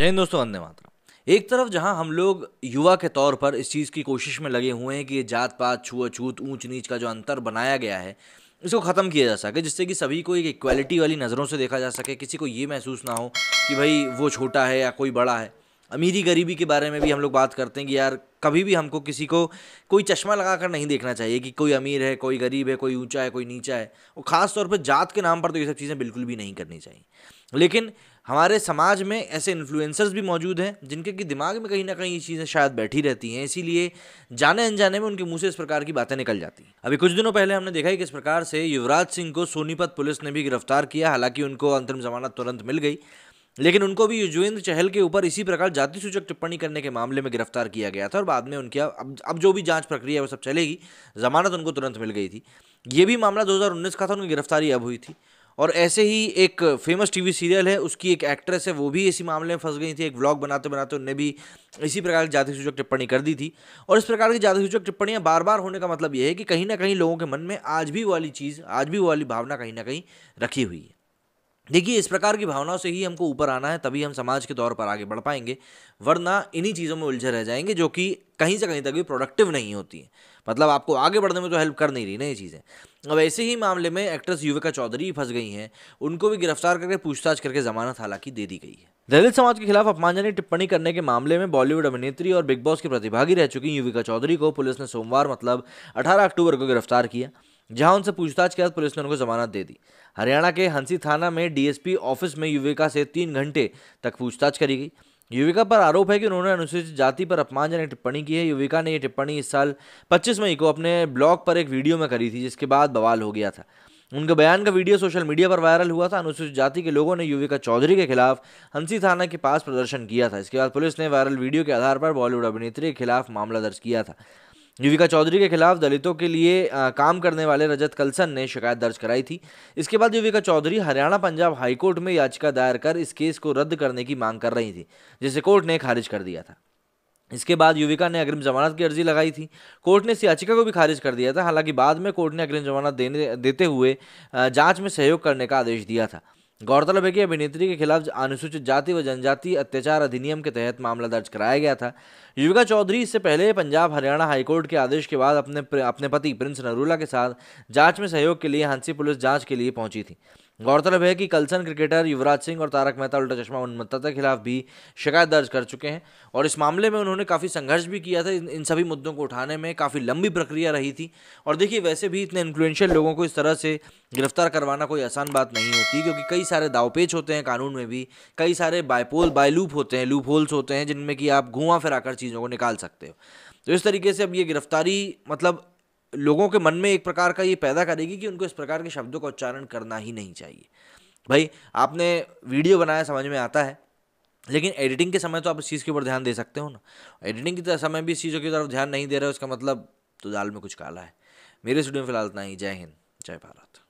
जय हिंद दोस्तों वंदे मातरम एक तरफ जहां हम लोग युवा के तौर पर इस चीज़ की कोशिश में लगे हुए हैं कि ये जात पात छुआछूत ऊंच नीच का जो अंतर बनाया गया है इसको ख़त्म किया जा सके जिससे कि सभी को एक इक्वालिटी वाली नज़रों से देखा जा सके किसी को ये महसूस ना हो कि भाई वो छोटा है या कोई बड़ा है अमीरी गरीबी के बारे में भी हम लोग बात करते हैं कि यार कभी भी हमको किसी को कोई चश्मा लगा कर नहीं देखना चाहिए कि कोई अमीर है कोई गरीब है कोई ऊंचा है कोई नीचा है और ख़ास तौर पर जात के नाम पर तो ये सब चीज़ें बिल्कुल भी नहीं करनी चाहिए लेकिन हमारे समाज में ऐसे इन्फ्लुएंसर्स भी मौजूद हैं जिनके कि दिमाग में कहीं ना कहीं ये चीज़ें शायद बैठी रहती हैं इसीलिए जाने अनजाने में उनके मुंह से इस प्रकार की बातें निकल जाती हैं अभी कुछ दिनों पहले हमने देखा है कि इस प्रकार से युवराज सिंह को सोनीपत पुलिस ने भी गिरफ्तार किया हालांकि उनको अंतरिम जमानत तुरंत मिल गई लेकिन उनको भी युजवेंद्र चहल के ऊपर इसी प्रकार जाति सूचक टिप्पणी करने के मामले में गिरफ्तार किया गया था और बाद में उनकी अब अब जो भी जांच प्रक्रिया है वो सब चलेगी जमानत उनको तुरंत मिल गई थी ये भी मामला 2019 का था उनकी गिरफ्तारी अब हुई थी और ऐसे ही एक फेमस टीवी सीरियल है उसकी एक एक्ट्रेस है वो भी इसी मामले में फंस गई थी एक व्लॉग बनाते बनाते उनने भी इसी प्रकार की जाति सूचक टिप्पणी कर दी थी और इस प्रकार की जाति सूचक टिप्पणियाँ बार बार होने का मतलब यह है कि कहीं ना कहीं लोगों के मन में आज भी वाली चीज़ आज भी वाली भावना कहीं ना कहीं रखी हुई है देखिए इस प्रकार की भावनाओं से ही हमको ऊपर आना है तभी हम समाज के तौर पर आगे बढ़ पाएंगे वरना इन्हीं चीज़ों में उलझे रह जाएंगे जो कि कहीं से कहीं तक भी प्रोडक्टिव नहीं होती है मतलब आपको आगे बढ़ने में तो हेल्प कर नहीं रही ना ये चीज़ें अब ऐसे ही मामले में एक्ट्रेस युविका चौधरी फंस गई हैं उनको भी गिरफ्तार करके पूछताछ करके जमानत हालांकि दे दी गई है दलित समाज के खिलाफ अपमानजनक टिप्पणी करने के मामले में बॉलीवुड अभिनेत्री और बिग बॉस की प्रतिभागी रह चुकी युविका चौधरी को पुलिस ने सोमवार मतलब अठारह अक्टूबर को गिरफ्तार किया जहां उनसे पूछताछ के बाद पुलिस ने उनको जमानत दे दी हरियाणा के हंसी थाना में डीएसपी ऑफिस में युविका से तीन घंटे तक पूछताछ करी गई युविका पर आरोप है कि उन्होंने अनुसूचित जाति पर अपमानजनक टिप्पणी की है युविका ने यह टिप्पणी इस साल 25 मई को अपने ब्लॉग पर एक वीडियो में करी थी जिसके बाद बवाल हो गया था उनके बयान का वीडियो सोशल मीडिया पर वायरल हुआ था अनुसूचित जाति के लोगों ने युविका चौधरी के खिलाफ हंसी थाना के पास प्रदर्शन किया था इसके बाद पुलिस ने वायरल वीडियो के आधार पर बॉलीवुड अभिनेत्री के खिलाफ मामला दर्ज किया था युविका चौधरी के खिलाफ दलितों के लिए आ, काम करने वाले रजत कलसन ने शिकायत दर्ज कराई थी इसके बाद युविका चौधरी हरियाणा पंजाब हाईकोर्ट में याचिका दायर कर इस केस को रद्द करने की मांग कर रही थी जिसे कोर्ट ने खारिज कर दिया था इसके बाद युविका ने अग्रिम जमानत की अर्जी लगाई थी कोर्ट ने इस याचिका को भी खारिज कर दिया था हालांकि बाद में कोर्ट ने अग्रिम जमानत देने देते हुए जांच में सहयोग करने का आदेश दिया था गौरतलब है कि अभिनेत्री के खिलाफ अनुसूचित जाति व जनजाति अत्याचार अधिनियम के तहत मामला दर्ज कराया गया था युविका चौधरी इससे पहले पंजाब हरियाणा हाईकोर्ट के आदेश के बाद अपने अपने पति प्रिंस नरूला के साथ जांच में सहयोग के लिए हांसी पुलिस जांच के लिए पहुंची थी गौरतलब है कि कलसन क्रिकेटर युवराज सिंह और तारक मेहता उल्टा चश्मा उन्मत्ता के खिलाफ भी शिकायत दर्ज कर चुके हैं और इस मामले में उन्होंने काफ़ी संघर्ष भी किया था इन सभी मुद्दों को उठाने में काफ़ी लंबी प्रक्रिया रही थी और देखिए वैसे भी इतने इन्फ्लुएंशियल लोगों को इस तरह से गिरफ्तार करवाना कोई आसान बात नहीं होती क्योंकि कई सारे दावपेच होते हैं कानून में भी कई सारे बायपोल बायलूप होते हैं लूप होल्स होते हैं जिनमें कि आप घुआ फिराकर चीज़ों को निकाल सकते हो तो इस तरीके से अब ये गिरफ्तारी मतलब लोगों के मन में एक प्रकार का ये पैदा करेगी कि उनको इस प्रकार के शब्दों का उच्चारण करना ही नहीं चाहिए भाई आपने वीडियो बनाया समझ में आता है लेकिन एडिटिंग के समय तो आप इस चीज़ के ऊपर ध्यान दे सकते हो ना एडिटिंग के समय भी इस चीज़ों की तरफ ध्यान नहीं दे रहे हो उसका मतलब तो दाल में कुछ काला है मेरे स्टूडियो में फिलहाल इतना ही जय हिंद जय भारत